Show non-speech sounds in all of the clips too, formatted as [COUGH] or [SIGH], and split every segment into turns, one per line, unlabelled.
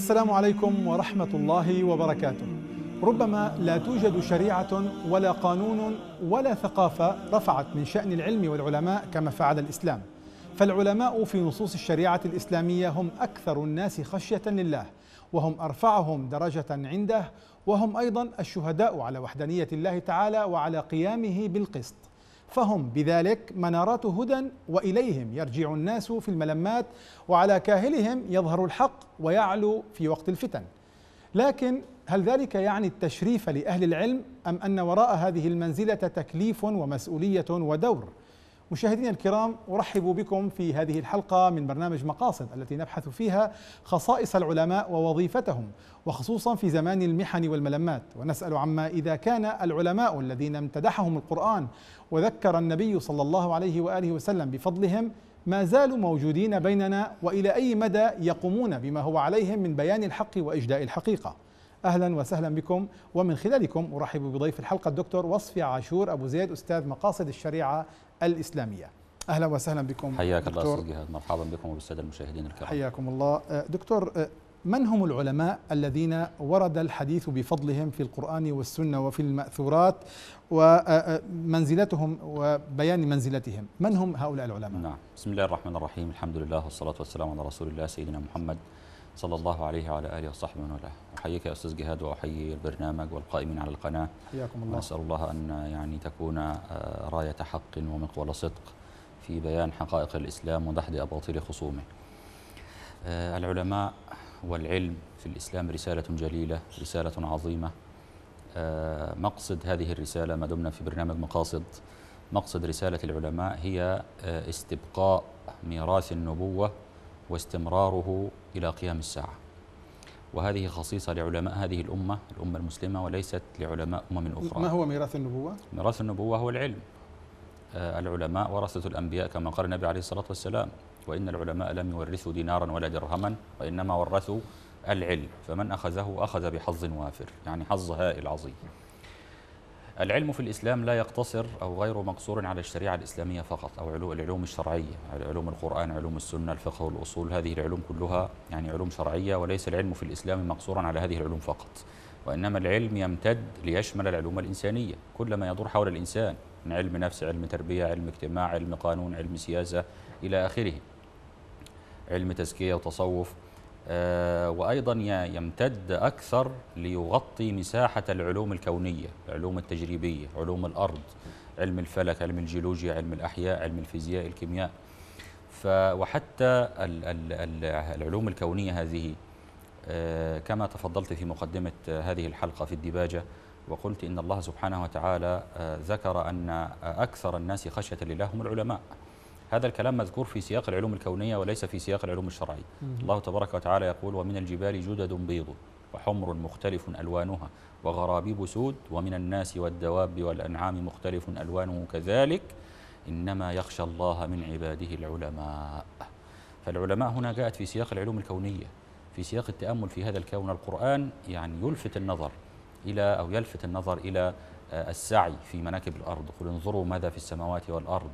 السلام عليكم ورحمة الله وبركاته ربما لا توجد شريعة ولا قانون ولا ثقافة رفعت من شأن العلم والعلماء كما فعل الإسلام فالعلماء في نصوص الشريعة الإسلامية هم أكثر الناس خشية لله وهم أرفعهم درجة عنده وهم أيضا الشهداء على وحدانية الله تعالى وعلى قيامه بالقسط فهم بذلك منارات هدى واليهم يرجع الناس في الملمات وعلى كاهلهم يظهر الحق ويعلو في وقت الفتن لكن هل ذلك يعني التشريف لاهل العلم ام ان وراء هذه المنزله تكليف ومسؤوليه ودور مشاهدينا الكرام أرحب بكم في هذه الحلقة من برنامج مقاصد التي نبحث فيها خصائص العلماء ووظيفتهم وخصوصا في زمان المحن والملمات ونسأل عما إذا كان العلماء الذين امتدحهم القرآن وذكر النبي صلى الله عليه وآله وسلم بفضلهم ما زالوا موجودين بيننا وإلى أي مدى يقومون بما هو عليهم من بيان الحق وإجداء الحقيقة أهلا وسهلا بكم ومن خلالكم أرحب بضيف الحلقة الدكتور وصفي عاشور أبو زيد أستاذ مقاصد الشريعة الإسلامية اهلا وسهلا بكم حياك دكتور. الله استاذ
جهاد مرحبا بكم وبالساده المشاهدين الكرام
حياكم الله أه، دكتور أه، من هم العلماء الذين ورد الحديث بفضلهم في القران والسنه وفي الماثورات ومنزلتهم أه، وبيان منزلتهم من هم هؤلاء العلماء نعم
بسم الله الرحمن الرحيم الحمد لله والصلاه والسلام على رسول الله سيدنا محمد صلى الله عليه وعلى آله وصحبه ومن والاه أحييك يا أستاذ جهاد وأحيي البرنامج والقائمين على القناة حياكم الله نسأل الله أن يعني تكون آه، راية حق ومقول صدق في بيان حقائق الإسلام ودحض أباطيل خصومه آه، العلماء والعلم في الإسلام رسالة جليلة رسالة عظيمة آه، مقصد هذه الرسالة ما دمنا في برنامج مقاصد مقصد رسالة العلماء هي استبقاء ميراث النبوة واستمراره إلى قيام الساعة وهذه خصيصة لعلماء هذه الأمة الأمة المسلمة وليست لعلماء أمم أخرى ما هو
ميراث النبوة؟
ميراث النبوة هو العلم آه، العلماء ورثة الأنبياء كما قال النبي عليه الصلاة والسلام وإن العلماء لم يورثوا دينارا ولا درهما وإنما ورثوا العلم فمن أخذه أخذ بحظ وافر يعني حظ هائل عظيم العلم في الإسلام لا يقتصر أو غير مقصور على الشريعة الإسلامية فقط أو العلوم الشرعية علوم القرآن علوم السنة الفقه والأصول هذه العلوم كلها يعني علوم شرعية وليس العلم في الإسلام مقصورا على هذه العلوم فقط وإنما العلم يمتد ليشمل العلوم الإنسانية كل ما يدور حول الإنسان من علم نفس علم تربية علم اجتماع علم قانون علم سياسة إلى آخره علم تزكية وتصوف آه، وأيضا يمتد أكثر ليغطي مساحة العلوم الكونية العلوم التجريبية علوم الأرض علم الفلك علم الجيولوجيا علم الأحياء علم الفيزياء الكيمياء ف وحتى العلوم الكونية هذه آه، كما تفضلت في مقدمة هذه الحلقة في الدباجة وقلت إن الله سبحانه وتعالى آه، ذكر أن أكثر الناس خشية لله هم العلماء هذا الكلام مذكور في سياق العلوم الكونية وليس في سياق العلوم الشرعية الله تبارك وتعالى يقول ومن الجبال جدد بيض وحمر مختلف ألوانها وغرابيب سود ومن الناس والدواب والأنعام مختلف ألوانه كذلك إنما يخشى الله من عباده العلماء فالعلماء هنا جاءت في سياق العلوم الكونية في سياق التأمل في هذا الكون القرآن يعني يلفت النظر إلى أو يلفت النظر إلى آه، السعي في مناكب الأرض قل انظروا ماذا في السماوات والأرض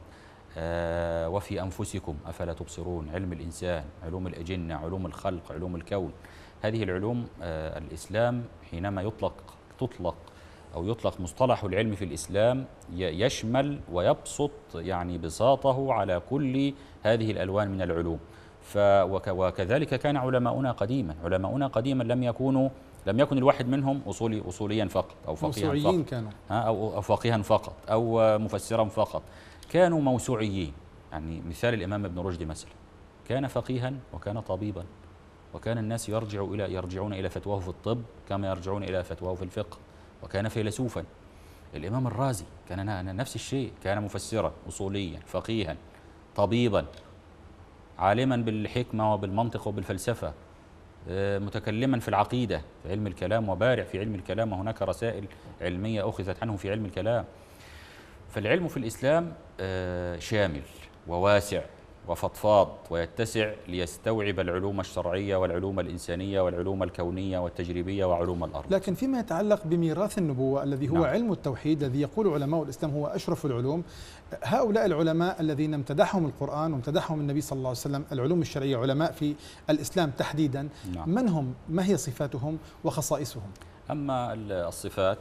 آه، وفي أنفسكم أفلا تبصرون علم الإنسان علوم الأجنة علوم الخلق علوم الكون هذه العلوم آه، الإسلام حينما يطلق تطلق أو يطلق مصطلح العلم في الإسلام يشمل ويبسط يعني بساطه على كل هذه الألوان من العلوم وكذلك كان علماؤنا قديما علماؤنا قديما لم يكونوا لم يكن الواحد منهم أصولي أصوليا فقط أو فقيها فقط كانوا. أو فقيها فقط أو مفسرا فقط كانوا موسوعيين يعني مثال الإمام ابن رشد مثلا كان فقيها وكان طبيبا وكان الناس يرجع إلى يرجعون إلى فتواه في الطب كما يرجعون إلى فتواه في الفقه وكان فيلسوفا الإمام الرازي كان نفس الشيء كان مفسرا أصوليا فقيها طبيبا عالما بالحكمة وبالمنطق وبالفلسفة آه، متكلما في العقيدة في علم الكلام وبارع في علم الكلام وهناك رسائل علمية أخذت عنه في علم الكلام فالعلم في الإسلام آه، شامل وواسع وفضفاض ويتسع ليستوعب العلوم الشرعية والعلوم الإنسانية والعلوم الكونية والتجريبية وعلوم الأرض
لكن فيما يتعلق بميراث النبوة الذي هو نعم. علم التوحيد الذي يقول علماء الإسلام هو أشرف العلوم هؤلاء العلماء الذين امتدحهم القرآن وامتدحهم النبي صلى الله عليه وسلم العلوم الشرعية علماء في الإسلام تحديدا نعم. من هم ما هي صفاتهم وخصائصهم
أما الصفات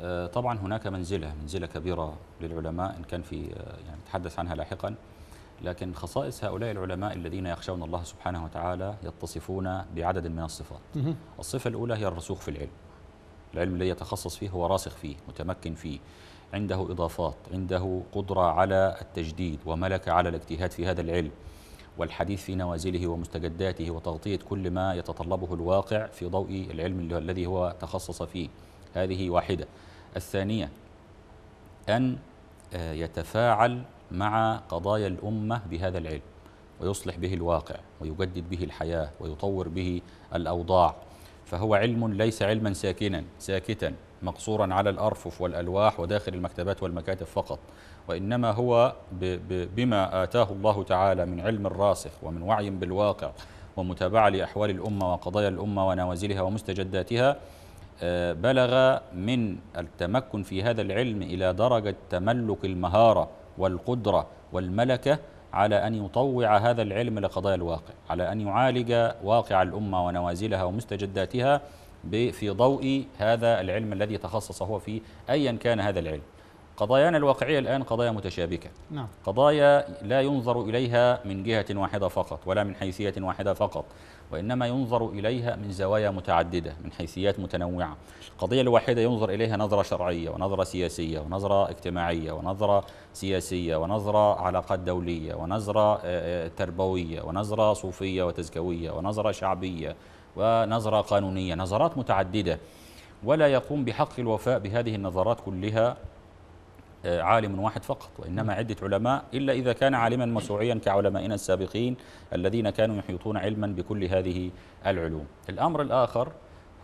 آه، طبعا هناك منزلة منزلة كبيرة للعلماء إن كان في آه، يعني نتحدث عنها لاحقا لكن خصائص هؤلاء العلماء الذين يخشون الله سبحانه وتعالى يتصفون بعدد من الصفات الصفة الأولى هي الرسوخ في العلم العلم الذي يتخصص فيه هو راسخ فيه متمكن فيه عنده إضافات عنده قدرة على التجديد وملكة على الاجتهاد في هذا العلم والحديث في نوازله ومستجداته وتغطية كل ما يتطلبه الواقع في ضوء العلم الذي هو تخصص فيه هذه واحدة الثانية أن آه، يتفاعل مع قضايا الأمة بهذا العلم ويصلح به الواقع ويجدد به الحياة ويطور به الأوضاع فهو علم ليس علما ساكنا ساكتا مقصورا على الأرفف والألواح وداخل المكتبات والمكاتب فقط وإنما هو بما آتاه الله تعالى من علم راسخ ومن وعي بالواقع ومتابعة لأحوال الأمة وقضايا الأمة ونوازلها ومستجداتها آه، بلغ من التمكن في هذا العلم إلى درجة تملك المهارة والقدرة والملكة على أن يطوع هذا العلم لقضايا الواقع على أن يعالج واقع الأمة ونوازلها ومستجداتها في ضوء هذا العلم الذي تخصص هو فيه أيا كان هذا العلم قضايانا الواقعية الآن قضايا متشابكة نعم. قضايا لا ينظر إليها من جهة واحدة فقط ولا من حيثية واحدة فقط وإنما ينظر إليها من زوايا متعددة من حيثيات متنوعة القضية الواحدة ينظر إليها نظرة شرعية ونظرة سياسية ونظرة اجتماعية ونظرة سياسية ونظرة علاقات دولية ونظرة آه، آه، تربوية ونظرة صوفية وتزكوية ونظرة شعبية ونظرة قانونية نظرات متعددة ولا يقوم بحق الوفاء بهذه النظرات كلها عالم واحد فقط وإنما نعم. عدة علماء إلا إذا كان عالما مسوعيا كعلمائنا السابقين الذين كانوا يحيطون علما بكل هذه العلوم الأمر الآخر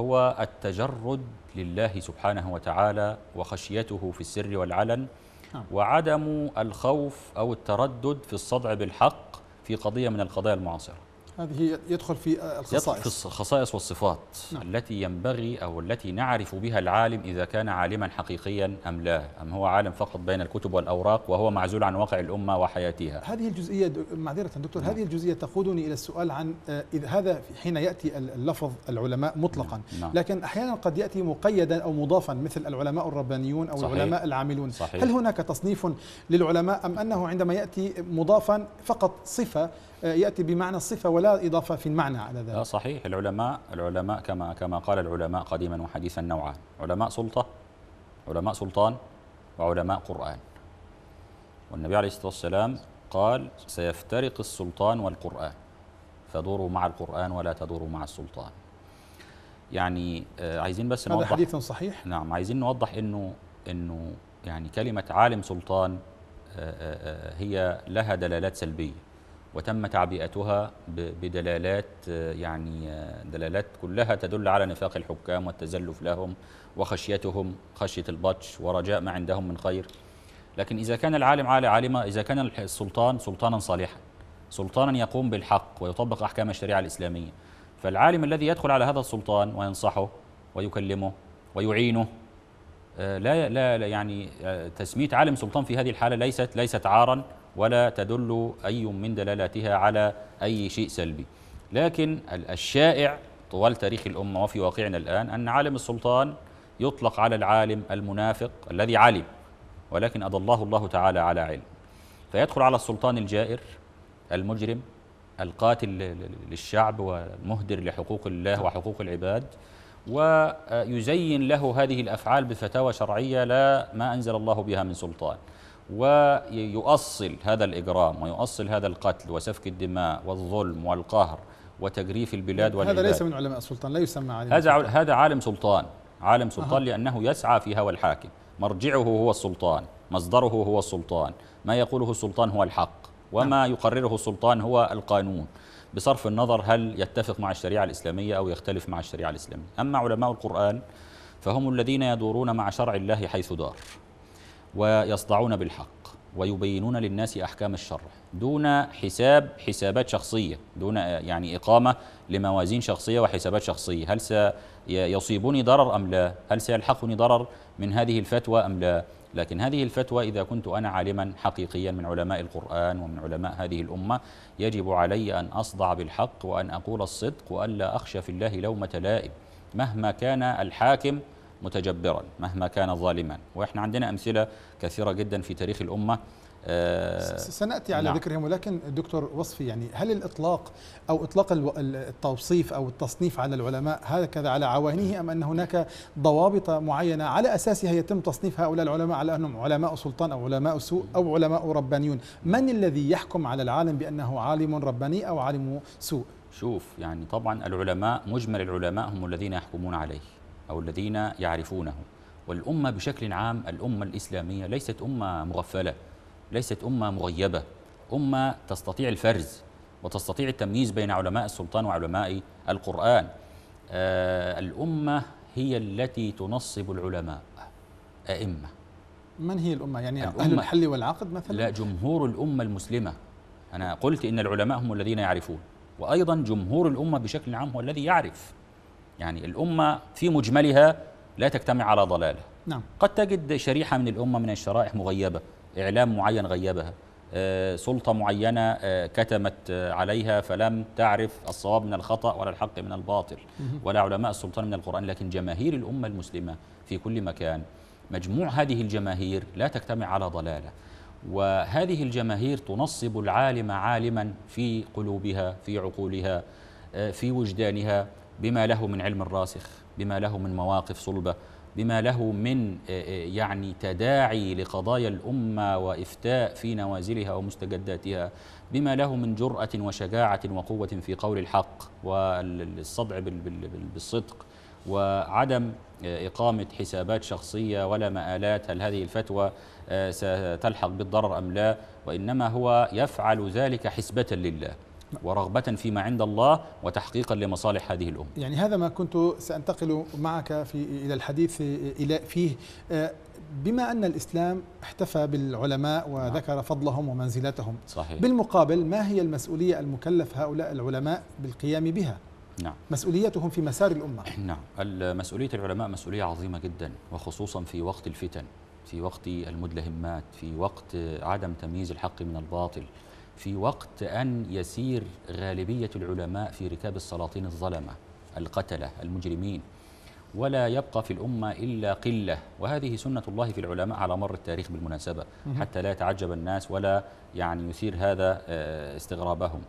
هو التجرد لله سبحانه وتعالى وخشيته في السر والعلن نعم. وعدم الخوف أو التردد في الصدع بالحق في قضية من القضايا المعاصرة
هذه يدخل في الخصائص يدخل في
الخصائص والصفات نعم. التي ينبغي أو التي نعرف بها العالم إذا كان عالما حقيقيا أم لا أم هو عالم فقط بين الكتب والأوراق وهو معزول عن واقع الأمة وحياتها
هذه الجزئية معذرة دكتور نعم. هذه الجزئية تقودني إلى السؤال عن آه، إذا هذا حين يأتي اللفظ العلماء مطلقا نعم. نعم. لكن أحيانا قد يأتي مقيدا أو مضافا مثل العلماء الربانيون أو صحيح. العلماء العاملون
صحيح. هل هناك
تصنيف للعلماء أم أنه عندما يأتي مضافا فقط صفة آه، ياتي بمعنى الصفه ولا اضافه في المعنى على
ذلك صحيح العلماء العلماء كما كما قال العلماء قديما وحديثا نوعان علماء سلطه علماء سلطان وعلماء قران والنبي عليه الصلاه والسلام قال سيفترق السلطان والقران فدوروا مع القران ولا تدوروا مع السلطان يعني آه، عايزين بس نوضح هذا حديث صحيح نعم عايزين نوضح انه انه يعني كلمه عالم سلطان آه، هي لها دلالات سلبيه وتم تعبئتها بدلالات آه، يعني آه، دلالات كلها تدل على نفاق الحكام والتزلف لهم وخشيتهم خشية البطش ورجاء ما عندهم من خير لكن إذا كان العالم عالما عالمة إذا كان السلطان سلطانا صالحا سلطانا يقوم بالحق ويطبق أحكام الشريعة الإسلامية فالعالم الذي يدخل على هذا السلطان وينصحه ويكلمه ويعينه آه، لا لا يعني تسميه عالم سلطان في هذه الحاله ليست ليست عارا ولا تدل أي من دلالاتها على أي شيء سلبي لكن الشائع طوال تاريخ الأمة وفي واقعنا الآن أن عالم السلطان يطلق على العالم المنافق الذي علم ولكن أضله الله تعالى على علم فيدخل على السلطان الجائر المجرم القاتل للشعب والمهدر لحقوق الله وحقوق العباد ويزين له هذه الافعال بفتاوى شرعيه لا ما انزل الله بها من سلطان ويؤصل هذا الإجرام ويؤصل هذا القتل وسفك الدماء والظلم والقهر وتجريف البلاد والعباد هذا ليس
من علماء السلطان لا يسمى عالم هذا سلطان.
هذا عالم سلطان عالم سلطان أه. لأنه يسعى في هوى الحاكم مرجعه هو السلطان مصدره هو السلطان ما يقوله السلطان هو الحق وما نعم. يقرره السلطان هو القانون بصرف النظر هل يتفق مع الشريعة الإسلامية أو يختلف مع الشريعة الإسلامية أما علماء القرآن فهم الذين يدورون مع شرع الله حيث دار ويصدعون بالحق ويبينون للناس احكام الشرع دون حساب حسابات شخصيه دون يعني اقامه لموازين شخصيه وحسابات شخصيه هل سيصيبني ضرر ام لا هل سيلحقني ضرر من هذه الفتوى ام لا لكن هذه الفتوى اذا كنت انا عالما حقيقيا من علماء القران ومن علماء هذه الامه يجب علي ان اصدع بالحق وان اقول الصدق والا اخشى في الله لومه لائم مهما كان الحاكم متجبرا مهما كان ظالما وإحنا عندنا أمثلة كثيرة جدا في تاريخ الأمة سناتي آه، على نعم.
ذكرهم ولكن دكتور وصفي يعني هل الاطلاق او اطلاق التوصيف او التصنيف على العلماء هكذا على عوانيه ام ان هناك ضوابط معينه على اساسها يتم تصنيف هؤلاء العلماء على انهم علماء سلطان او علماء سوء او علماء ربانيون، من الذي يحكم على العالم بانه عالم رباني او عالم سوء؟
شوف يعني طبعا العلماء مجمل العلماء هم الذين يحكمون عليه أو الذين يعرفونه والأمة بشكل عام الأمة الإسلامية ليست أمة مغفلة ليست أمة مغيبة أمة تستطيع الفرز وتستطيع التمييز بين علماء السلطان وعلماء القرآن آه الأمة هي التي تنصب العلماء أئمة
من هي الأمة؟ يعني الأمة أهل الحل
والعقد مثلا؟ لا جمهور الأمة المسلمة أنا قلت إن العلماء هم الذين يعرفون وأيضا جمهور الأمة بشكل عام هو الذي يعرف يعني الأمة في مجملها لا تجتمع على ضلاله نعم. قد تجد شريحة من الأمة من الشرائح مغيبة إعلام معين غيبها آه، سلطة معينة آه، كتمت آه، عليها فلم تعرف الصواب من الخطأ ولا الحق من الباطل ولا علماء السلطان من القرآن لكن جماهير الأمة المسلمة في كل مكان مجموع هذه الجماهير لا تجتمع على ضلاله وهذه الجماهير تنصب العالم عالما في قلوبها في عقولها في وجدانها بما له من علم راسخ بما له من مواقف صلبة بما له من آه، آه، يعني تداعي لقضايا الأمة وإفتاء في نوازلها ومستجداتها بما له من جرأة وشجاعة وقوة في قول الحق والصدع بالصدق وعدم آه، إقامة حسابات شخصية ولا مآلات هل هذه الفتوى ستلحق بالضرر أم لا وإنما هو يفعل ذلك حسبة لله ورغبة فيما عند الله وتحقيقا لمصالح هذه الأمة
يعني هذا ما كنت سأنتقل معك في إلى الحديث إلى فيه آه، بما أن الإسلام احتفى بالعلماء وذكر نعم. فضلهم ومنزلتهم صحيح. بالمقابل ما هي المسؤولية المكلف هؤلاء العلماء بالقيام بها نعم مسؤوليتهم في مسار الأمة [COUGHS]
نعم مسؤولية العلماء مسؤولية عظيمة جدا وخصوصا في وقت الفتن في وقت المدلهمات في وقت عدم تمييز الحق من الباطل في وقت أن يسير غالبية العلماء في ركاب السلاطين الظلمة القتلة المجرمين ولا يبقى في الأمة إلا قلة وهذه سنة الله في العلماء على مر التاريخ بالمناسبة حتى لا يتعجب الناس ولا يعني يثير هذا آه، استغرابهم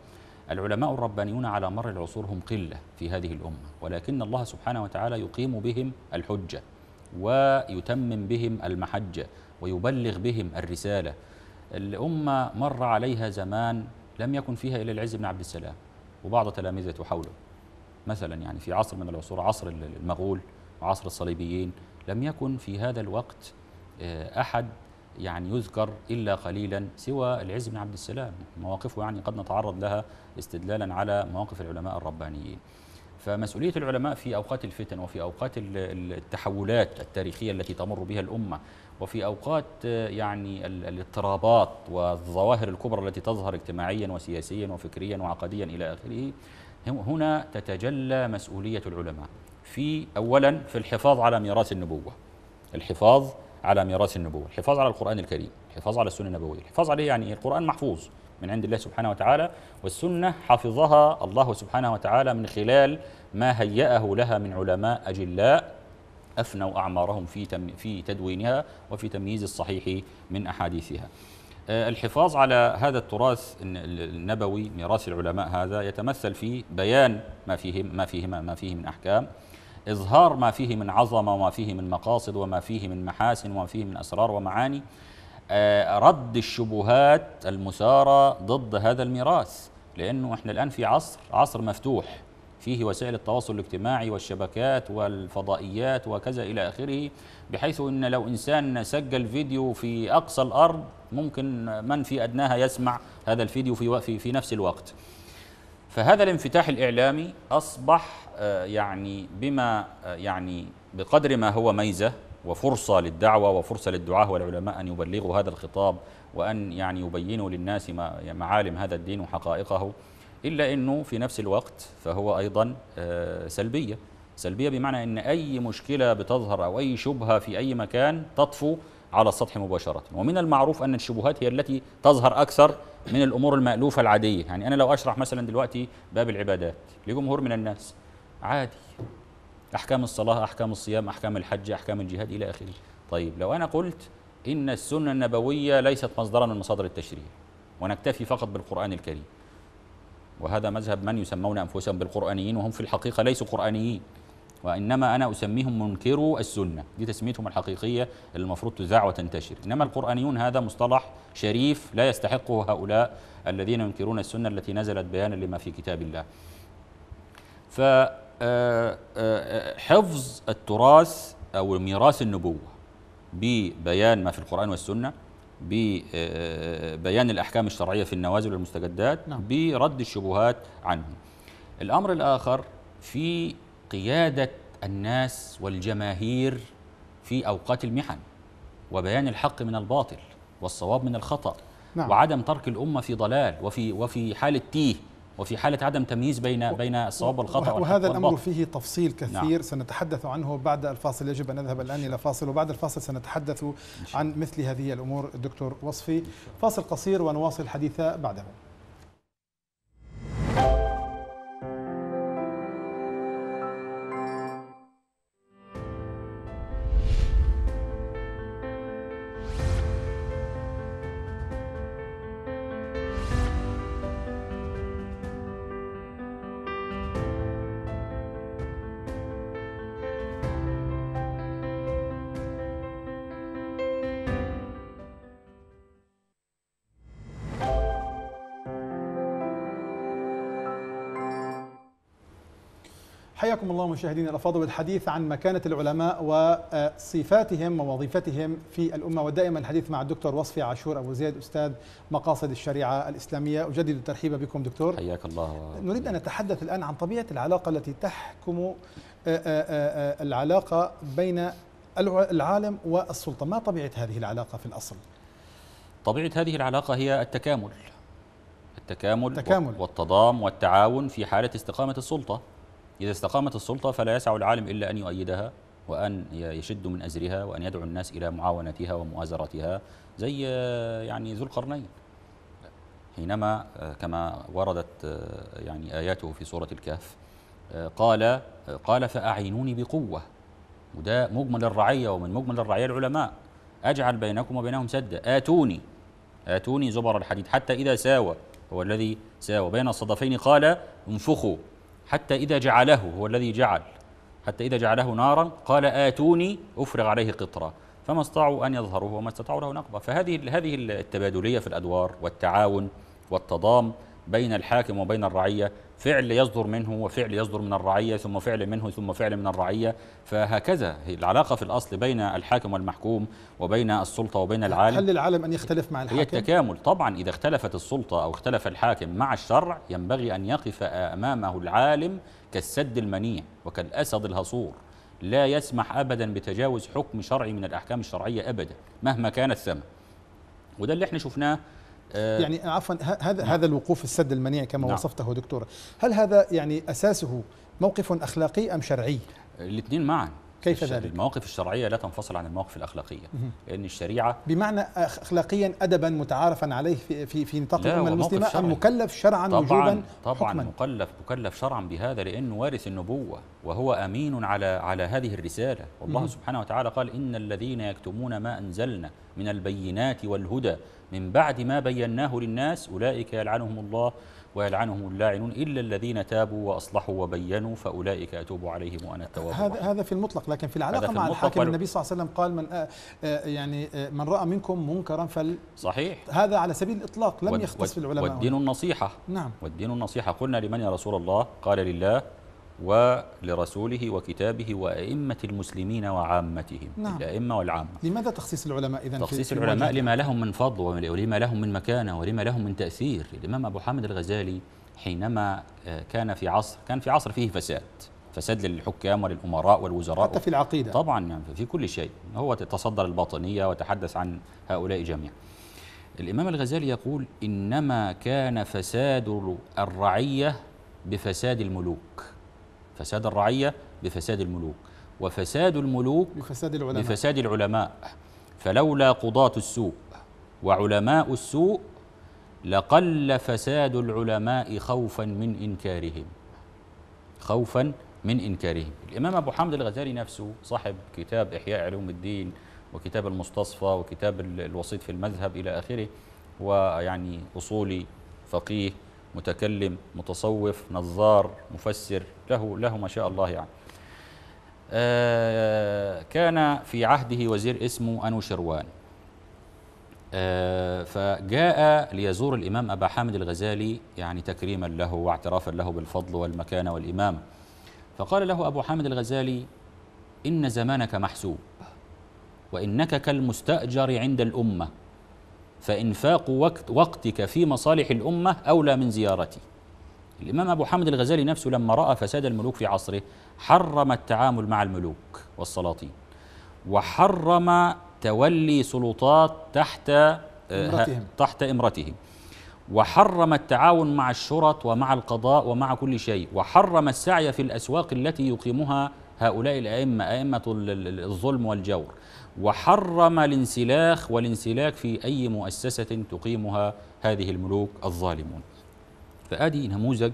العلماء الربانيون على مر العصور هم قلة في هذه الأمة ولكن الله سبحانه وتعالى يقيم بهم الحجة ويتمم بهم المحجة ويبلغ بهم الرسالة الأمة مر عليها زمان لم يكن فيها إلا العز بن عبد السلام وبعض تلامذته حوله مثلا يعني في عصر من العصور عصر المغول وعصر الصليبيين لم يكن في هذا الوقت آه، أحد يعني يذكر إلا قليلا سوى العز بن عبد السلام مواقفه يعني قد نتعرض لها استدلالا على مواقف العلماء الربانيين فمسؤولية العلماء في أوقات الفتن وفي أوقات التحولات التاريخية التي تمر بها الأمة وفي أوقات آه، يعني الاضطرابات والظواهر الكبرى التي تظهر اجتماعيا وسياسيا وفكريا وعقديا إلى آخره هنا تتجلى مسؤولية العلماء في أولا في الحفاظ على ميراث النبوة الحفاظ على ميراث النبوة الحفاظ على القرآن الكريم الحفاظ على السنة النبوية الحفاظ عليه يعني القرآن محفوظ من عند الله سبحانه وتعالى والسنة حفظها الله سبحانه وتعالى من خلال ما هيأه لها من علماء أجلاء أفنوا أعمارهم في, تم في تدوينها وفي تمييز الصحيح من أحاديثها آه، الحفاظ على هذا التراث النبوي ميراث العلماء هذا يتمثل في بيان ما فيه ما فيه ما فيه من احكام اظهار ما فيه من عظمه وما فيه من مقاصد وما فيه من محاسن وما فيه من اسرار ومعاني آه، رد الشبهات المثاره ضد هذا الميراث لانه احنا الان في عصر عصر مفتوح فيه وسائل التواصل الاجتماعي والشبكات والفضائيات وكذا إلى آخره بحيث أن لو إنسان سجل فيديو في أقصى الأرض ممكن من في أدناها يسمع هذا الفيديو في, في, في نفس الوقت فهذا الانفتاح الإعلامي أصبح آه، يعني بما آه، يعني بقدر ما هو ميزة وفرصة للدعوة وفرصة للدعاة والعلماء أن يبلغوا هذا الخطاب وأن يعني يبينوا للناس معالم هذا الدين وحقائقه إلا أنه في نفس الوقت فهو أيضا آه، سلبية سلبية بمعنى أن أي مشكلة بتظهر أو أي شبهة في أي مكان تطفو على السطح مباشرة ومن المعروف أن الشبهات هي التي تظهر أكثر من الأمور المألوفة العادية يعني أنا لو أشرح مثلا دلوقتي باب العبادات لجمهور من الناس عادي أحكام الصلاة أحكام الصيام أحكام الحج أحكام الجهاد إلى آخره طيب لو أنا قلت إن السنة النبوية ليست مصدرا من مصادر التشريع ونكتفي فقط بالقرآن الكريم وهذا مذهب من يسمون أنفسهم بالقرآنيين وهم في الحقيقة ليسوا قرآنيين وإنما أنا أسميهم منكرو السنة دي تسميتهم الحقيقية اللي المفروض تذاع وتنتشر إنما القرآنيون هذا مصطلح شريف لا يستحقه هؤلاء الذين ينكرون السنة التي نزلت بيانا لما في كتاب الله فحفظ آه، آه، آه، التراث أو ميراث النبوة ببيان ما في القرآن والسنة ببيان الأحكام الشرعية في النوازل والمستجدات نعم. برد الشبهات عنهم الأمر الآخر في قيادة الناس والجماهير في أوقات المحن وبيان الحق من الباطل والصواب من الخطأ نعم. وعدم ترك الأمة في ضلال وفي, وفي حالة تيه وفي حاله عدم تمييز بين بين الصواب والخطا وهذا الامر فيه
تفصيل نعم. كثير نعم. سنتحدث عنه بعد الفاصل يجب ان نذهب الان الى فاصل وبعد الفاصل سنتحدث عن مثل هذه الامور دكتور وصفي فاصل قصير ونواصل الحديث بعده حياكم الله مشاهدينا الافاضل والحديث عن مكانه العلماء وصفاتهم ووظيفتهم في الامه ودائما الحديث مع الدكتور وصفي عاشور ابو زيد استاذ مقاصد الشريعه الاسلاميه اجدد الترحيب بكم
دكتور حياك الله
نريد ان نتحدث الان عن طبيعه العلاقه التي تحكم آه، آه، آه، العلاقه بين العالم والسلطه ما طبيعه هذه العلاقه في
الاصل طبيعه هذه العلاقه هي التكامل التكامل, التكامل. والتضام والتعاون في حاله استقامه السلطه إذا استقامت السلطة فلا يسع العالم إلا أن يؤيدها وأن يشد من أزرها وأن يدعو الناس إلى معاونتها ومؤازرتها زي يعني ذو القرنين حينما كما وردت يعني آياته في سورة الكهف قال قال فأعينوني بقوة وده مجمل الرعية ومن مجمل الرعية العلماء أجعل بينكم وبينهم سدا آتوني آتوني زبر الحديد حتى إذا ساوى هو الذي ساوى بين الصدفين قال انفخوا حتى إذا جعله هو الذي جعل حتى إذا جعله نارا قال آتوني أفرغ عليه قطرة فما استطاعوا أن يظهروه وما استطاعوا له نقبة فهذه هذه التبادلية في الأدوار والتعاون والتضام بين الحاكم وبين الرعية فعل يصدر منه وفعل يصدر من الرعية ثم فعل منه ثم فعل من الرعية فهكذا العلاقة في الأصل بين الحاكم والمحكوم وبين السلطة وبين العالم هل للعالم أن يختلف مع الحاكم؟ هي التكامل طبعا إذا اختلفت السلطة أو اختلف الحاكم مع الشرع ينبغي أن يقف أمامه العالم كالسد المنيع وكالأسد الهصور لا يسمح أبدا بتجاوز حكم شرعي من الأحكام الشرعية أبدا مهما كانت الثمن وده اللي احنا شفناه آه، يعني
عفوا هذا نعم. هذا الوقوف السد المنيع كما نعم. وصفته دكتور هل هذا يعني اساسه موقف اخلاقي ام شرعي
الاثنين معا كيف ذلك؟ المواقف الشرعيه لا تنفصل عن المواقف الاخلاقيه مه. لان الشريعه بمعنى
اخلاقيا ادبا متعارفا عليه في في, في نطاق الامه المسلمه ام مكلف شرعا طبعاً وجوبا طبعا حكماً.
مكلف مكلف شرعا بهذا لانه وارث النبوه وهو امين على على هذه الرساله والله مه. سبحانه وتعالى قال ان الذين يكتمون ما انزلنا من البينات والهدى من بعد ما بيناه للناس أولئك يلعنهم الله ويلعنهم اللاعنون إلا الذين تابوا وأصلحوا وبينوا فأولئك أتوب عليهم وأنا التواب هذا
هذا في المطلق لكن في العلاقة في مع الحاكم النبي صلى الله عليه وسلم قال من آآ آه، آآ آه، يعني آآ آه، من رأى منكم منكرا فل صحيح هذا على سبيل الإطلاق لم يختص في العلماء والدين
النصيحة نعم والدين النصيحة قلنا لمن يا رسول الله قال لله ولرسوله وكتابه وأئمة المسلمين وعامتهم نعم. الأئمة والعامة
لماذا تخصيص العلماء إذن تخصيص في العلماء
لما لهم من فضل ولما لهم من مكانة ولما لهم من تأثير الإمام أبو حامد الغزالي حينما آه، كان في عصر كان في عصر فيه فساد فساد للحكام وللأمراء والوزراء حتى في العقيدة طبعا يعني في كل شيء هو تصدر الباطنية وتحدث عن هؤلاء جميعا الإمام الغزالي يقول إنما كان فساد الرعية بفساد الملوك فساد الرعية بفساد الملوك وفساد الملوك بفساد العلماء, بفساد العلماء فلولا قضاة السوء وعلماء السوء لقل فساد العلماء خوفا من إنكارهم خوفا من إنكارهم الإمام أبو حامد الغزالي نفسه صاحب كتاب إحياء علوم الدين وكتاب المستصفى وكتاب الوسيط في المذهب إلى آخره ويعني أصولي فقيه متكلم متصوف نظار مفسر له له ما شاء الله يعني آه كان في عهده وزير اسمه أنوشروان آه فجاء ليزور الإمام أبا حامد الغزالي يعني تكريما له واعترافا له بالفضل والمكانة والإمامة فقال له أبو حامد الغزالي إن زمانك محسوب وإنك كالمستأجر عند الأمة فإنفاق وقت وقتك في مصالح الأمة أولى من زيارتي الإمام أبو حامد الغزالي نفسه لما رأى فساد الملوك في عصره حرم التعامل مع الملوك والسلاطين وحرم تولي سلطات تحت آه، إمرتهم. تحت إمرتهم وحرم التعاون مع الشرط ومع القضاء ومع كل شيء وحرم السعي في الأسواق التي يقيمها هؤلاء الأئمة أئمة الظلم والجور وحرم الانسلاخ والانسلاك في أي مؤسسة تقيمها هذه الملوك الظالمون فآدي نموذج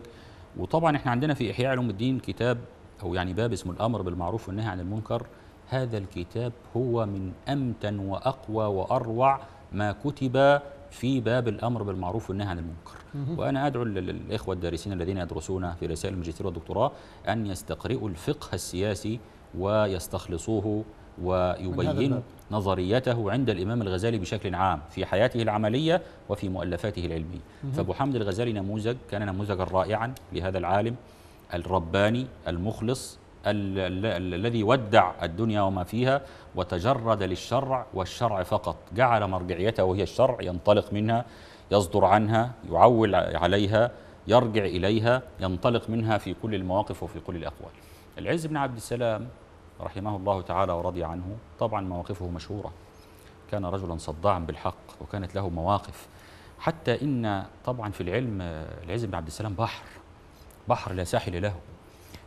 وطبعا احنا عندنا في إحياء علوم الدين كتاب أو يعني باب اسمه الأمر بالمعروف والنهي عن المنكر هذا الكتاب هو من أمتن وأقوى وأروع ما كتب في باب الأمر بالمعروف والنهي عن المنكر وأنا أدعو الإخوة الدارسين الذين يدرسون في رسائل الماجستير والدكتوراه أن يستقرئوا الفقه السياسي ويستخلصوه ويبين نظريته عند الإمام الغزالي بشكل عام في حياته العملية وفي مؤلفاته العلمية فأبو حامد الغزالي نموذج كان نموذجا رائعا لهذا العالم الرباني المخلص الذي ودع الدنيا وما فيها وتجرد للشرع والشرع فقط جعل مرجعيته وهي الشرع ينطلق منها يصدر عنها يعول عليها يرجع إليها ينطلق منها في كل المواقف وفي كل الأقوال العز بن عبد السلام رحمه الله تعالى ورضي عنه طبعا مواقفه مشهورة كان رجلا صداعا بالحق وكانت له مواقف حتى إن طبعا في العلم العز بن عبد السلام بحر بحر لا ساحل له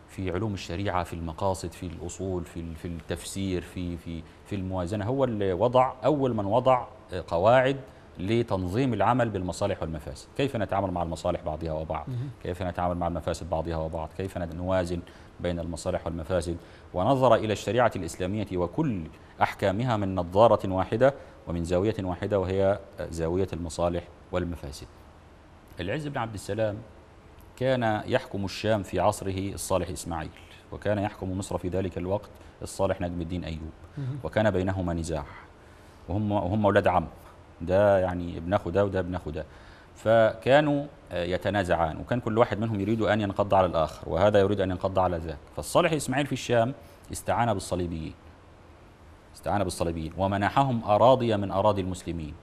في علوم الشريعة في المقاصد في الأصول في في التفسير في في في الموازنة هو اللي وضع أول من وضع آه، قواعد لتنظيم العمل بالمصالح والمفاسد كيف نتعامل مع المصالح بعضها وبعض كيف نتعامل مع المفاسد بعضها وبعض كيف نوازن بين المصالح والمفاسد ونظر إلى الشريعة الإسلامية وكل أحكامها من نظارة واحدة ومن زاوية واحدة وهي زاوية المصالح والمفاسد العز بن عبد السلام كان يحكم الشام في عصره الصالح إسماعيل وكان يحكم مصر في ذلك الوقت الصالح نجم الدين أيوب وكان بينهما نزاع وهم, وهم أولاد عم ده يعني ابن أخو ده وده ابن أخو ده فكانوا آه، يتنازعان وكان كل واحد منهم يريد أن ينقض على الآخر وهذا يريد أن ينقض على ذاك فالصالح إسماعيل في الشام استعان بالصليبيين استعان بالصليبيين ومنحهم أراضي من أراضي المسلمين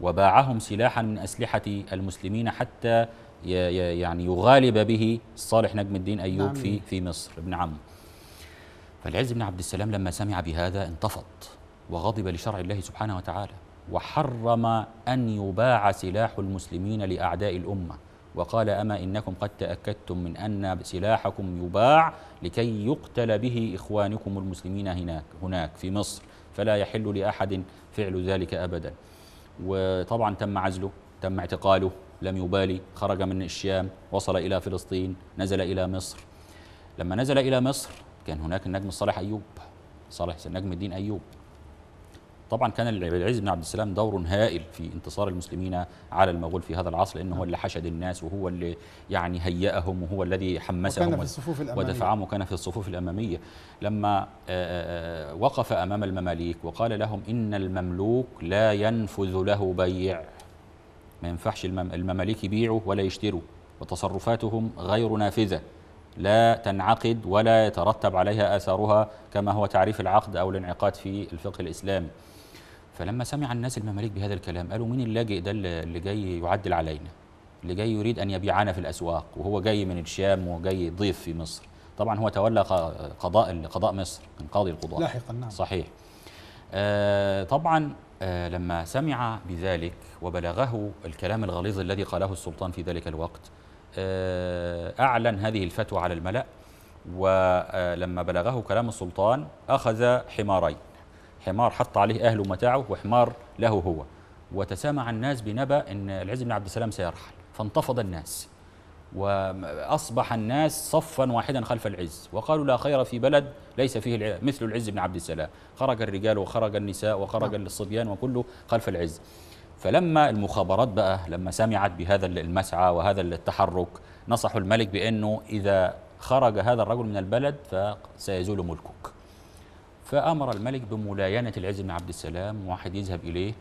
وباعهم سلاحا من أسلحة المسلمين حتى يعني يغالب به الصالح نجم الدين أيوب في في مصر ابن عمه فالعز بن عبد السلام لما سمع بهذا انتفض وغضب لشرع الله سبحانه وتعالى وحرم أن يباع سلاح المسلمين لأعداء الأمة وقال أما إنكم قد تأكدتم من أن سلاحكم يباع لكي يقتل به إخوانكم المسلمين هناك, هناك في مصر فلا يحل لأحد فعل ذلك أبدا وطبعا تم عزله تم اعتقاله لم يبالي خرج من الشام وصل إلى فلسطين نزل إلى مصر لما نزل إلى مصر كان هناك النجم الصالح أيوب صالح نجم الدين أيوب طبعا كان العز بن عبد السلام دور هائل في انتصار المسلمين على المغول في هذا العصر لانه هو اللي حشد الناس وهو اللي يعني هيئهم وهو الذي حمسهم وكان في الصفوف الأمامية ودفعهم وكان في الصفوف الاماميه لما آه، آه، آه، وقف امام المماليك وقال لهم ان المملوك لا ينفذ له بيع ما ينفعش المماليك يبيعوا ولا يشتروا وتصرفاتهم غير نافذه لا تنعقد ولا يترتب عليها اثارها كما هو تعريف العقد او الانعقاد في الفقه الاسلامي فلما سمع الناس المماليك بهذا الكلام قالوا مين اللاجئ ده اللي جاي يعدل علينا اللي جاي يريد أن يبيعنا في الأسواق وهو جاي من الشام وجاي ضيف في مصر طبعا هو تولى قضاء قضاء مصر كان قاضي القضاء لاحقا نعم صحيح آه طبعا آه لما سمع بذلك وبلغه الكلام الغليظ الذي قاله السلطان في ذلك الوقت آه أعلن هذه الفتوى على الملأ ولما آه، بلغه كلام السلطان أخذ حمارين حمار حط عليه أهله ومتاعه وحمار له هو وتسامع الناس بنبأ أن العز بن عبد السلام سيرحل فانتفض الناس وأصبح الناس صفا واحدا خلف العز وقالوا لا خير في بلد ليس فيه مثل العز بن عبد السلام خرج الرجال وخرج النساء وخرج نعم. الصبيان وكله خلف العز فلما المخابرات بقى لما سمعت بهذا المسعى وهذا التحرك نصحوا الملك بأنه إذا خرج هذا الرجل من البلد فسيزول ملكك فأمر الملك بملاينة العز بن عبد السلام واحد يذهب إليه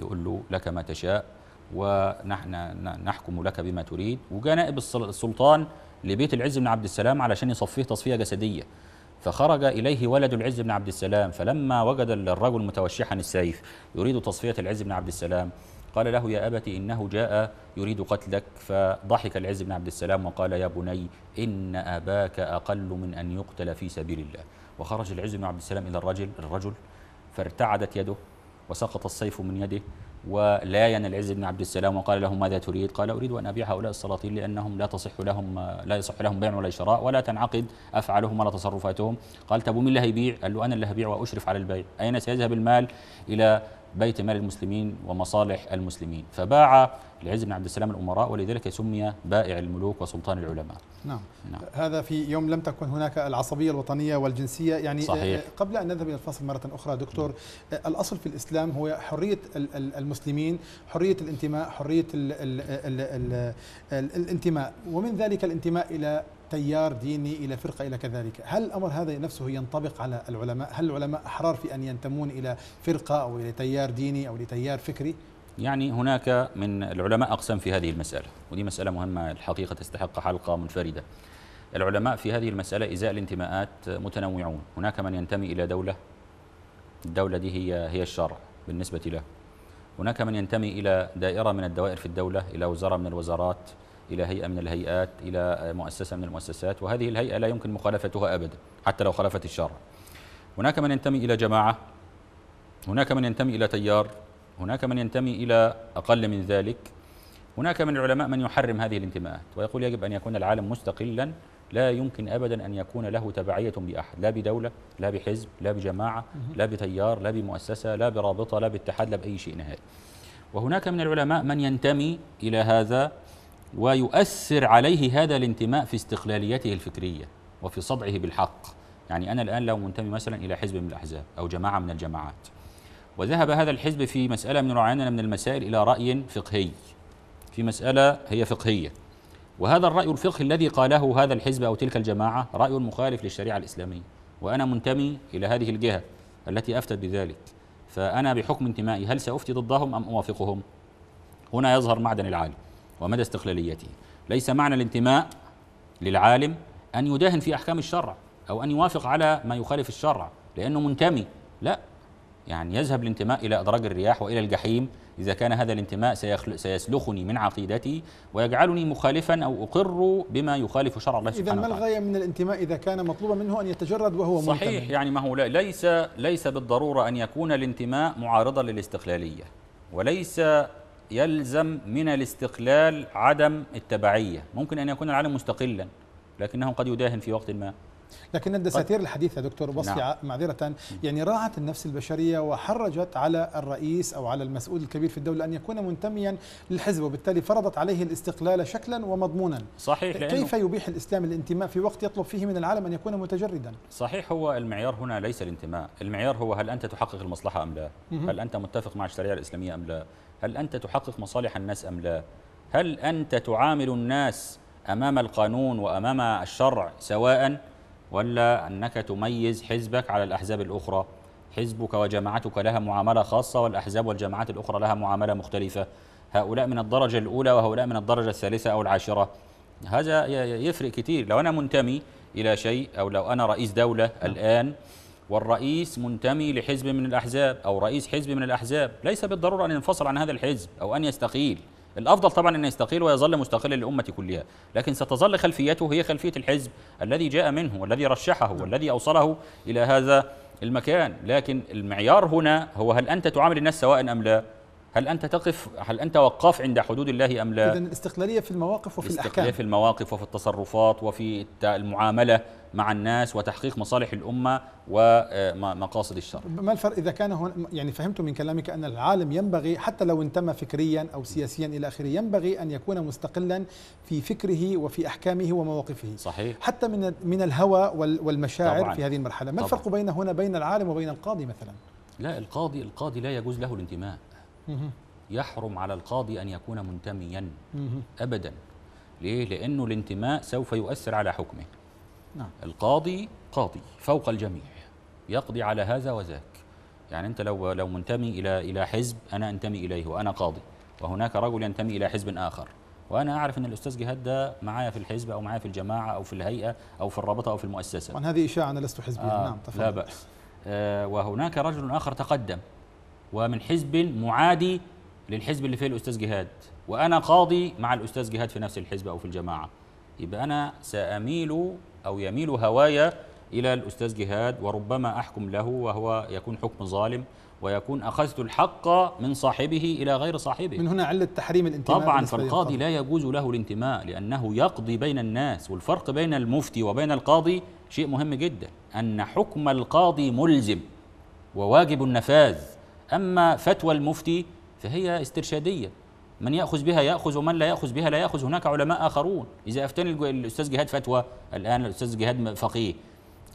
يقول له لك ما تشاء ونحن نحكم لك بما تريد وجاء نائب السلطان لبيت العز بن عبد السلام علشان يصفيه تصفية جسدية فخرج إليه ولد العز بن عبد السلام فلما وجد الرجل متوشحا السيف يريد تصفية العز بن عبد السلام قال له يا أبت إنه جاء يريد قتلك فضحك العز بن عبد السلام وقال يا بني إن أباك أقل من أن يقتل في سبيل الله وخرج العز بن عبد السلام إلى الرجل الرجل فارتعدت يده وسقط السيف من يده ولاين العز بن عبد السلام وقال له ماذا تريد؟ قال اريد ان ابيع هؤلاء السلاطين لانهم لا تصح لهم لا يصح لهم بيع ولا شراء ولا تنعقد افعالهم ولا تصرفاتهم، قال طب ومين اللي هيبيع؟ قال له انا اللي هبيع واشرف على البيع، اين سيذهب المال؟ الى بيت مال المسلمين ومصالح المسلمين، فباع لعز بن عبد السلام الأمراء ولذلك سمي بائع الملوك وسلطان العلماء نعم. نعم
هذا في يوم لم تكن هناك العصبية الوطنية والجنسية يعني صحيح. آه، قبل أن نذهب إلى الفصل مرة أخرى دكتور نعم. آه، الأصل في الإسلام هو حرية المسلمين حرية الانتماء حرية الـ الـ الـ الـ الـ الانتماء ومن ذلك الانتماء إلى تيار ديني إلى فرقة إلى كذلك هل الأمر هذا نفسه ينطبق على العلماء هل العلماء أحرار في أن ينتمون إلى فرقة أو إلى تيار ديني أو لتيار
فكري يعني هناك من العلماء أقسام في هذه المسألة ودي مسألة مهمة الحقيقة تستحق حلقة منفردة العلماء في هذه المسألة إزاء الانتماءات متنوعون هناك من ينتمي إلى دولة الدولة دي هي هي الشرع بالنسبة له هناك من ينتمي إلى دائرة من الدوائر في الدولة إلى وزارة من الوزارات إلى هيئة من الهيئات إلى مؤسسة من المؤسسات وهذه الهيئة لا يمكن مخالفتها أبدا حتى لو خالفت الشرع هناك من ينتمي إلى جماعة هناك من ينتمي إلى تيار هناك من ينتمي إلى أقل من ذلك هناك من العلماء من يحرم هذه الانتماءات ويقول يجب أن يكون العالم مستقلا لا يمكن أبدا أن يكون له تبعية بأحد لا بدولة لا بحزب لا بجماعة لا بتيار لا بمؤسسة لا برابطة لا باتحاد لا بأي شيء نهائي وهناك من العلماء من ينتمي إلى هذا ويؤثر عليه هذا الانتماء في استقلاليته الفكرية وفي صدعه بالحق يعني أنا الآن لو منتمي مثلا إلى حزب من الأحزاب أو جماعة من الجماعات وذهب هذا الحزب في مسألة من رعاننا من المسائل إلى رأي فقهي في مسألة هي فقهية وهذا الرأي الفقهي الذي قاله هذا الحزب أو تلك الجماعة رأي مخالف للشريعة الإسلامية وأنا منتمي إلى هذه الجهة التي أفتت بذلك فأنا بحكم انتمائي هل سأفتي ضدهم أم أوافقهم هنا يظهر معدن العالم ومدى استقلاليته ليس معنى الانتماء للعالم أن يداهن في أحكام الشرع أو أن يوافق على ما يخالف الشرع لأنه منتمي لا يعني يذهب الانتماء إلى أدراج الرياح وإلى الجحيم إذا كان هذا الانتماء سيسلخني من عقيدتي ويجعلني مخالفا أو أقر بما يخالف شرع الله سبحانه وتعالى إذا ما
الغاية من الانتماء إذا كان مطلوبا منه أن يتجرد وهو صحيح
يعني ما هو ليس ليس بالضرورة أن يكون الانتماء معارضا للاستقلالية وليس يلزم من الاستقلال عدم التبعية ممكن أن يكون العالم مستقلا لكنه قد يداهن في وقت ما
لكن الدساتير طيب. الحديثة دكتور بصري نعم. معذرة يعني راعت النفس البشرية وحرجت على الرئيس أو على المسؤول الكبير في الدولة أن يكون منتميا للحزب وبالتالي فرضت عليه الاستقلال شكلا ومضمونا
صحيح لأنه كيف
يبيح الإسلام الانتماء في وقت يطلب فيه من العالم أن يكون متجردا
صحيح هو المعيار هنا ليس الانتماء المعيار هو هل أنت تحقق المصلحة أم لا هل أنت متفق مع الشريعة الإسلامية أم لا هل أنت تحقق مصالح الناس أم لا هل أنت تعامل الناس أمام القانون وأمام الشرع سواء ولا أنك تميز حزبك على الأحزاب الأخرى حزبك وجماعتك لها معاملة خاصة والأحزاب والجماعات الأخرى لها معاملة مختلفة هؤلاء من الدرجة الأولى وهؤلاء من الدرجة الثالثة أو العاشرة هذا يفرق كثير لو أنا منتمي إلى شيء أو لو أنا رئيس دولة نعم. الآن والرئيس منتمي لحزب من الأحزاب أو رئيس حزب من الأحزاب ليس بالضرورة أن ينفصل عن هذا الحزب أو أن يستقيل الافضل طبعا ان يستقيل ويظل مستقلا للامه كلها لكن ستظل خلفيته هي خلفيه الحزب الذي جاء منه والذي رشحه نعم. والذي اوصله الى هذا المكان لكن المعيار هنا هو هل انت تعامل الناس سواء ام لا هل انت تقف هل انت وقاف عند حدود الله ام لا؟ اذا
الاستقلاليه في المواقف وفي الاحكام الاستقلاليه في
المواقف وفي التصرفات وفي المعامله مع الناس وتحقيق مصالح الامه ومقاصد آه، الشرع.
ما الفرق اذا كان هنا يعني فهمت من كلامك ان العالم ينبغي حتى لو انتمى فكريا او سياسيا الى اخره ينبغي ان يكون مستقلا في فكره وفي احكامه ومواقفه. صحيح. حتى من من الهوى والمشاعر طبعا. في هذه المرحله، ما طبعا. الفرق بين هنا بين العالم وبين القاضي مثلا؟
لا القاضي القاضي لا يجوز له الانتماء. يحرم على القاضي أن يكون منتميا أبدا ليه؟ لأنه الانتماء سوف يؤثر على حكمه نعم. القاضي قاضي فوق الجميع يقضي على هذا وذاك يعني أنت لو لو منتمي إلى إلى حزب أنا أنتمي إليه وأنا قاضي وهناك رجل ينتمي إلى حزب آخر وانا اعرف ان الاستاذ جهاد ده معايا في الحزب او معايا في الجماعه او في الهيئه او في الرابطه او في المؤسسه طبعا
هذه اشاعه انا لست حزبيا آه نعم تفضل لا
باس آه وهناك رجل اخر تقدم ومن حزب معادي للحزب اللي فيه الاستاذ جهاد وانا قاضي مع الاستاذ جهاد في نفس الحزب او في الجماعه يبقى انا ساميل او يميل هوايا الى الاستاذ جهاد وربما احكم له وهو يكون حكم ظالم ويكون اخذت الحق من صاحبه الى غير صاحبه من
هنا عله تحريم الانتماء طبعا فالقاضي لا
يجوز له الانتماء لانه يقضي بين الناس والفرق بين المفتي وبين القاضي شيء مهم جدا ان حكم القاضي ملزم وواجب النفاذ أما فتوى المفتي فهي استرشادية من يأخذ بها يأخذ ومن لا يأخذ بها لا يأخذ هناك علماء آخرون إذا أفتاني الأستاذ جهاد فتوى الآن الأستاذ جهاد فقيه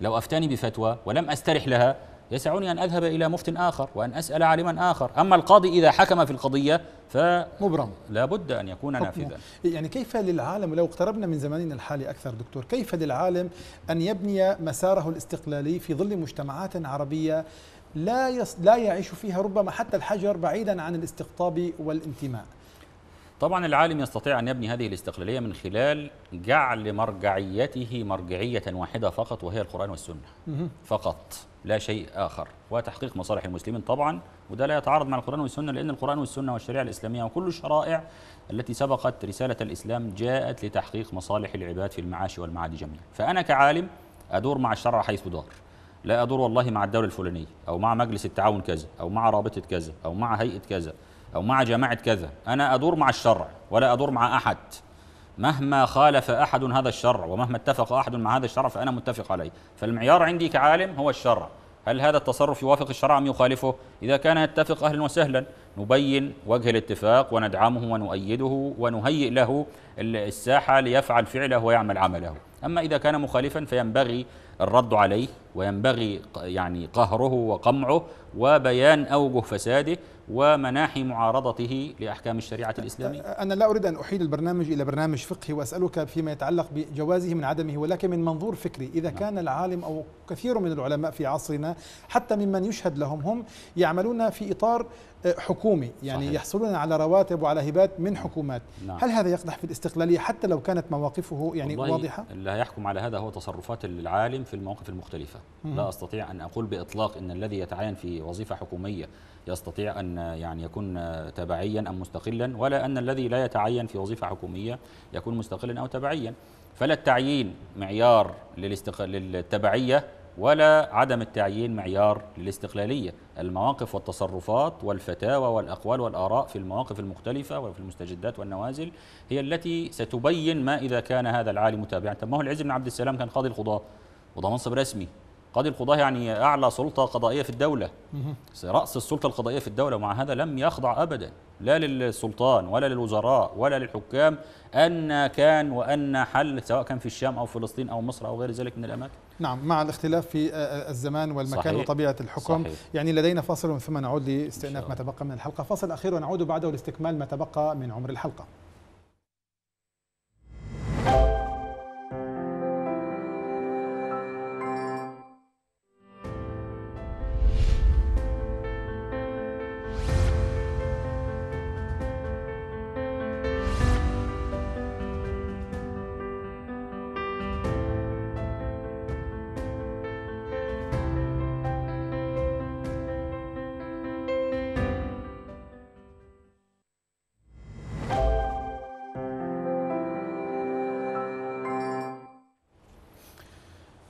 لو أفتاني بفتوى ولم أسترح لها يسعني أن أذهب إلى مفت آخر وأن أسأل عالما آخر أما القاضي إذا حكم في القضية ف مبرم لابد أن يكون نافذا
يعني كيف للعالم لو اقتربنا من زماننا الحالي أكثر دكتور كيف للعالم أن يبني مساره الاستقلالي في ظل مجتمعات عربية لا يص... لا يعيش فيها ربما حتى الحجر بعيدا عن الاستقطاب والانتماء
طبعا العالم يستطيع أن يبني هذه الاستقلالية من خلال جعل مرجعيته مرجعية واحدة فقط وهي القرآن والسنة فقط لا شيء آخر وتحقيق مصالح المسلمين طبعا وده لا يتعارض مع القرآن والسنة لأن القرآن والسنة والشريعة الإسلامية وكل الشرائع التي سبقت رسالة الإسلام جاءت لتحقيق مصالح العباد في المعاش والمعاد جميعا فأنا كعالم أدور مع الشرع حيث دار لا ادور والله مع الدوله الفلانيه او مع مجلس التعاون كذا او مع رابطه كذا او مع هيئه كذا او مع جماعه كذا انا ادور مع الشرع ولا ادور مع احد مهما خالف احد هذا الشرع ومهما اتفق احد مع هذا الشرع فانا متفق عليه فالمعيار عندي كعالم هو الشرع هل هذا التصرف يوافق الشرع ام يخالفه اذا كان يتفق اهلا وسهلا نبين وجه الاتفاق وندعمه ونؤيده ونهيئ له الساحة ليفعل فعله ويعمل عمله أما إذا كان مخالفا فينبغي الرد عليه وينبغي يعني قهره وقمعه وبيان أوجه فساده ومناحي معارضته لأحكام الشريعة الإسلامية
أنا لا أريد أن أحيل البرنامج إلى برنامج فقهي وأسألك فيما يتعلق بجوازه من عدمه ولكن من منظور فكري إذا نعم. كان العالم أو كثير من العلماء في عصرنا حتى ممن يشهد لهم هم يعملون في إطار حكومي يعني صحيح. يحصلون على رواتب وعلى هبات من حكومات نعم. هل هذا يقدح في الاستقلالية حتى لو كانت مواقفه يعني واضحة؟
لا يحكم على هذا هو تصرفات العالم في المواقف المختلفة مم. لا أستطيع أن أقول بإطلاق أن الذي يتعين في وظيفة حكومية يستطيع أن يعني يكون تبعيا أم مستقلا ولا أن الذي لا يتعين في وظيفة حكومية يكون مستقلا أو تبعيا فلا التعيين معيار للتبعية ولا عدم التعيين معيار للاستقلالية المواقف والتصرفات والفتاوى والأقوال والآراء في المواقف المختلفة وفي المستجدات والنوازل هي التي ستبين ما إذا كان هذا العالم متابعا طب ما هو العز بن عبد السلام كان قاضي القضاة وده منصب رسمي قاضي القضاة يعني أعلى سلطة قضائية في الدولة رأس السلطة القضائية في الدولة ومع هذا لم يخضع أبدا لا للسلطان ولا للوزراء ولا للحكام أن كان وأن حل سواء كان في الشام أو فلسطين أو مصر أو غير ذلك من الأماكن
نعم مع الاختلاف في آه، آه، الزمان والمكان صحيح وطبيعة الحكم صحيح يعني لدينا فاصل ثم نعود لاستئناف ما تبقى من الحلقة فاصل أخير ونعود بعده لاستكمال ما تبقى من عمر الحلقة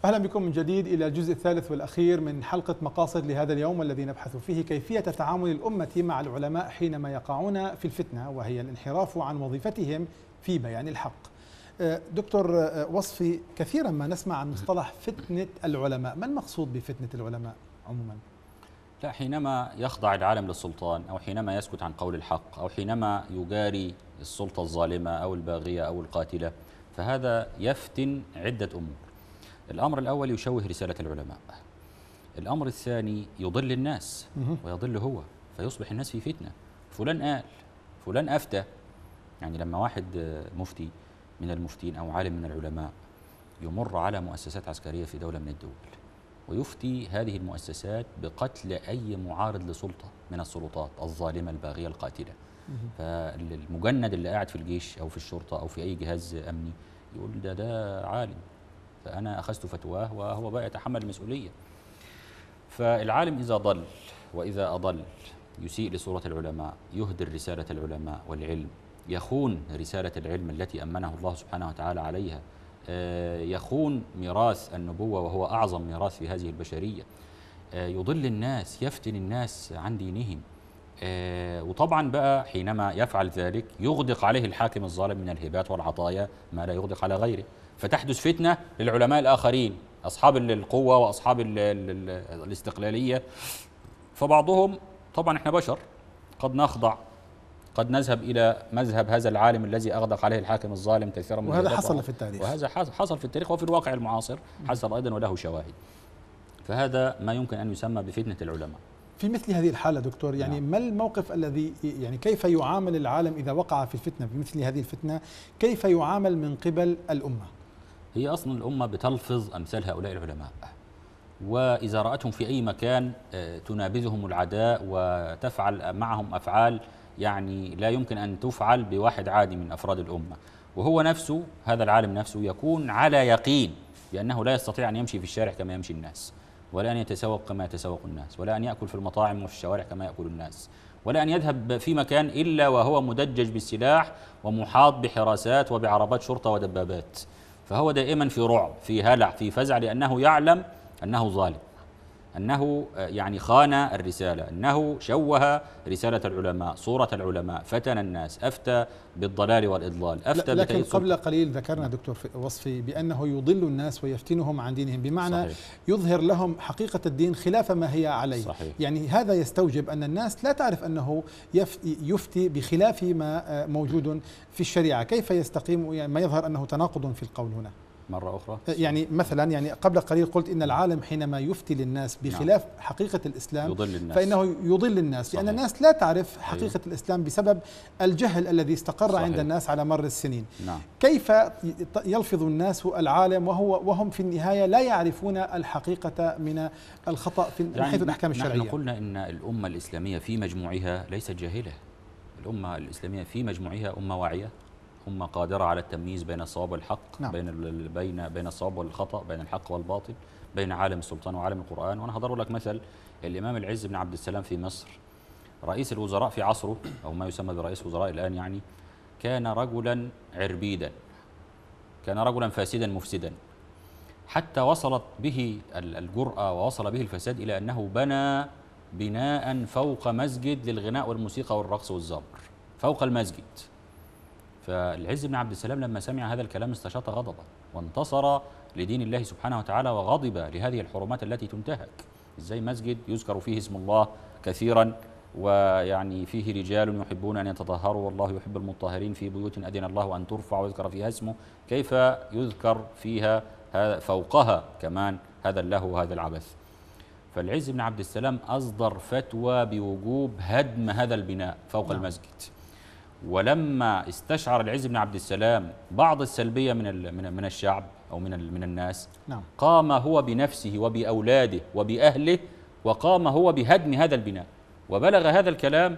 أهلا بكم من جديد إلى الجزء الثالث والأخير من حلقة مقاصد لهذا اليوم الذي نبحث فيه كيفية تعامل الأمة مع العلماء حينما يقعون في الفتنة وهي الانحراف عن وظيفتهم في بيان الحق أه، دكتور أه، وصفي كثيرا ما نسمع عن مصطلح فتنة العلماء ما المقصود بفتنة العلماء
عموما؟ لا حينما يخضع العالم للسلطان أو حينما يسكت عن قول الحق أو حينما يجاري السلطة الظالمة أو الباغية أو القاتلة فهذا يفتن عدة أمور الأمر الأول يشوه رسالة العلماء الأمر الثاني يضل الناس ويضل هو فيصبح الناس في فتنة فلان قال فلان أفتى يعني لما واحد مفتي من المفتين أو عالم من العلماء يمر على مؤسسات عسكرية في دولة من الدول ويفتي هذه المؤسسات بقتل أي معارض لسلطة من السلطات الظالمة الباغية القاتلة فالمجند اللي قاعد في الجيش أو في الشرطة أو في أي جهاز أمني يقول ده ده عالم فأنا أخذت فتواه وهو بقى يتحمل المسؤولية فالعالم إذا ضل وإذا أضل يسيء لصورة العلماء يهدر رسالة العلماء والعلم يخون رسالة العلم التي أمنه الله سبحانه وتعالى عليها آه، يخون ميراث النبوة وهو أعظم ميراث في هذه البشرية آه، يضل الناس يفتن الناس عن دينهم آه، وطبعا بقى حينما يفعل ذلك يغدق عليه الحاكم الظالم من الهبات والعطايا ما لا يغدق على غيره فتحدث فتنة للعلماء الآخرين أصحاب القوة وأصحاب الاستقلالية فبعضهم طبعا احنا بشر قد نخضع قد نذهب الى مذهب هذا العالم الذي اغدق عليه الحاكم الظالم كثيرا من وهذا حصل في التاريخ وهذا حصل في التاريخ وفي الواقع المعاصر حصل ايضا وله شواهد فهذا ما يمكن ان يسمى بفتنه العلماء
في مثل هذه الحالة دكتور يعني نعم. ما الموقف الذي يعني كيف يعامل العالم إذا وقع في الفتنة في مثل هذه الفتنة كيف يعامل من قبل
الأمة هي أصلا الأمة بتلفظ أمثال هؤلاء العلماء وإذا رأتهم في أي مكان آه، تنابذهم العداء وتفعل معهم أفعال يعني لا يمكن أن تفعل بواحد عادي من أفراد الأمة وهو نفسه هذا العالم نفسه يكون على يقين بأنه لا يستطيع أن يمشي في الشارع كما يمشي الناس ولا أن يتسوق كما يتسوق الناس ولا أن يأكل في المطاعم وفي الشوارع كما يأكل الناس ولا أن يذهب في مكان إلا وهو مدجج بالسلاح ومحاط بحراسات وبعربات شرطة ودبابات فهو دائما في رعب في هلع في فزع لأنه يعلم أنه ظالم أنه آه، يعني خان الرسالة أنه شوه رسالة العلماء صورة العلماء فتن الناس أفتى بالضلال والإضلال أفتى لكن قبل
قليل ذكرنا دكتور وصفي بأنه يضل الناس ويفتنهم عن دينهم بمعنى صحيح. يظهر لهم حقيقة الدين خلاف ما هي عليه صحيح. يعني هذا يستوجب أن الناس لا تعرف أنه يفتي بخلاف ما آه، موجود في الشريعة كيف يستقيم يعني ما يظهر أنه تناقض في القول هنا مرة أخرى أه، يعني مثلا يعني قبل قليل قلت إن العالم حينما يفتي للناس نعم. بخلاف نعم. حقيقة الإسلام يضل الناس فإنه يضل الناس صحيح. لأن الناس لا تعرف حقيقة صحيح. الإسلام بسبب الجهل الذي استقر صحيح. عند الناس على مر السنين نعم. كيف يلفظ الناس العالم وهو وهم في النهاية لا يعرفون الحقيقة من الخطأ في يعني حيث الأحكام الشرعية نحن
قلنا إن الأمة الإسلامية في مجموعها ليست جاهلة الأمة الإسلامية في مجموعها أمة واعية أمة قادرة على التمييز بين الصواب والحق نعم. بين بين بين الصواب والخطأ بين الحق والباطل بين عالم السلطان وعالم القرآن وأنا هضرب لك مثل الإمام العز بن عبد السلام في مصر رئيس الوزراء في عصره أو ما يسمى برئيس وزراء الآن يعني كان رجلا عربيدا كان رجلا فاسدا مفسدا حتى وصلت به الجرأة ووصل به الفساد إلى أنه بنى بناء فوق مسجد للغناء والموسيقى والرقص والزمر فوق المسجد فالعز بن عبد السلام لما سمع هذا الكلام استشاط غضبا وانتصر لدين الله سبحانه وتعالى وغضب لهذه الحرمات التي تنتهك ازاي مسجد يذكر فيه اسم الله كثيرا ويعني فيه رجال يحبون أن يتطهروا والله يحب المطهرين في بيوت أذن الله أن ترفع ويذكر فيها اسمه كيف يذكر فيها فوقها كمان هذا اللهو وهذا العبث فالعز بن عبد السلام أصدر فتوى بوجوب هدم هذا البناء فوق نعم. المسجد ولما استشعر العز بن عبد السلام بعض السلبيه من من الشعب او من من الناس نعم. قام هو بنفسه وباولاده وباهله وقام هو بهدم هذا البناء وبلغ هذا الكلام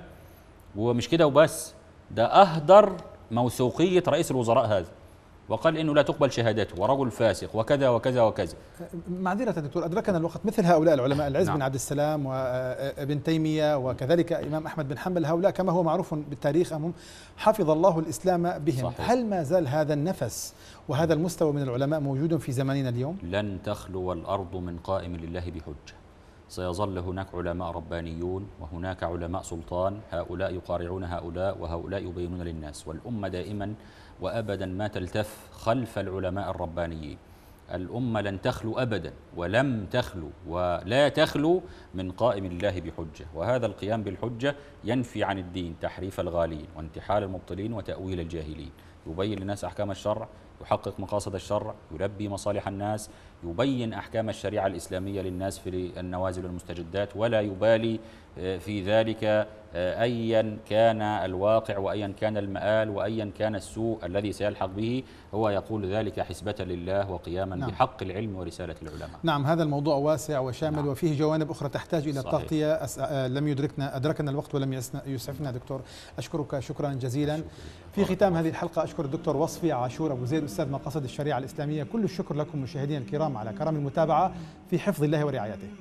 ومش كده وبس ده اهدر موثوقيه رئيس الوزراء هذا وقال انه لا تقبل شهادته ورجل فاسق وكذا وكذا وكذا
معذره دكتور ادركنا الوقت مثل هؤلاء العلماء العز نعم. بن عبد السلام وابن آه، تيميه وكذلك امام احمد بن حنبل هؤلاء كما هو معروف بالتاريخ امهم حفظ الله الاسلام بهم صحيح. هل ما زال هذا النفس وهذا المستوى من العلماء موجود في زماننا اليوم
لن تخلو الارض من قائم لله بحجه سيظل هناك علماء ربانيون وهناك علماء سلطان هؤلاء يقارعون هؤلاء وهؤلاء يبينون للناس والأمة دائما وأبدا ما تلتف خلف العلماء الربانيين الأمة لن تخلو أبدا ولم تخلو ولا تخلو من قائم الله بحجة وهذا القيام بالحجة ينفي عن الدين تحريف الغالين وانتحال المبطلين وتأويل الجاهلين يبين للناس أحكام الشرع يحقق مقاصد الشرع يلبي مصالح الناس يبين أحكام الشريعة الإسلامية للناس في النوازل والمستجدات ولا يبالي آه، في ذلك آه، أيا كان الواقع وأيا كان المآل وأيا كان السوء الذي سيلحق به هو يقول ذلك حسبة لله وقياما نعم. بحق العلم ورسالة العلماء
نعم هذا الموضوع واسع وشامل نعم. وفيه جوانب أخرى تحتاج إلى تغطية أس... آه، لم يدركنا أدركنا الوقت ولم يسعفنا دكتور أشكرك شكرا جزيلا شكرا. في ختام هذه الحلقة أشكر الدكتور وصفي عاشور أبو زيد أستاذ مقاصد الشريعة الإسلامية كل الشكر لكم مشاهدينا الكرام الكرام على كرم المتابعة في حفظ الله ورعايته